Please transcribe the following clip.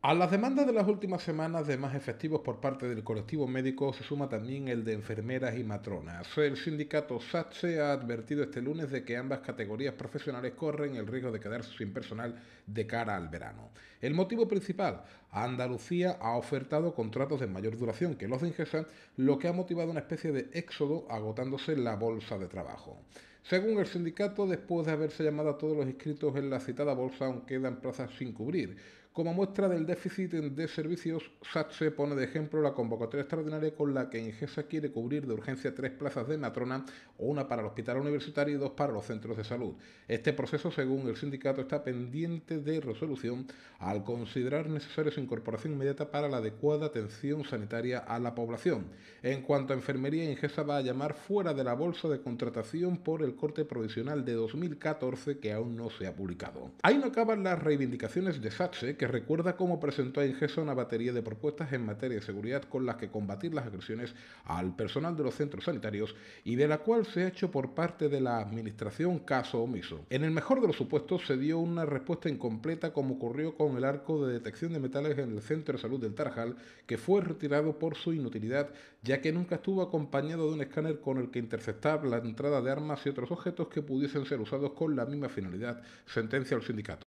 A las demandas de las últimas semanas de más efectivos por parte del colectivo médico se suma también el de enfermeras y matronas. El sindicato SATSE ha advertido este lunes de que ambas categorías profesionales corren el riesgo de quedarse sin personal de cara al verano. El motivo principal, Andalucía ha ofertado contratos de mayor duración que los de Ingesan, lo que ha motivado una especie de éxodo agotándose la bolsa de trabajo. Según el sindicato, después de haberse llamado a todos los inscritos en la citada bolsa, aún quedan plazas sin cubrir como muestra del déficit de servicios, SATSE pone de ejemplo la convocatoria extraordinaria con la que Ingesa quiere cubrir de urgencia tres plazas de matrona, una para el hospital universitario y dos para los centros de salud. Este proceso, según el sindicato, está pendiente de resolución al considerar necesaria su incorporación inmediata para la adecuada atención sanitaria a la población. En cuanto a enfermería, Ingesa va a llamar fuera de la bolsa de contratación por el corte provisional de 2014 que aún no se ha publicado. Ahí no acaban las reivindicaciones de SATSE que recuerda cómo presentó a Ingesa una batería de propuestas en materia de seguridad con las que combatir las agresiones al personal de los centros sanitarios y de la cual se ha hecho por parte de la administración caso omiso. En el mejor de los supuestos se dio una respuesta incompleta como ocurrió con el arco de detección de metales en el Centro de Salud del Tarjal, que fue retirado por su inutilidad ya que nunca estuvo acompañado de un escáner con el que interceptar la entrada de armas y otros objetos que pudiesen ser usados con la misma finalidad, sentencia al sindicato.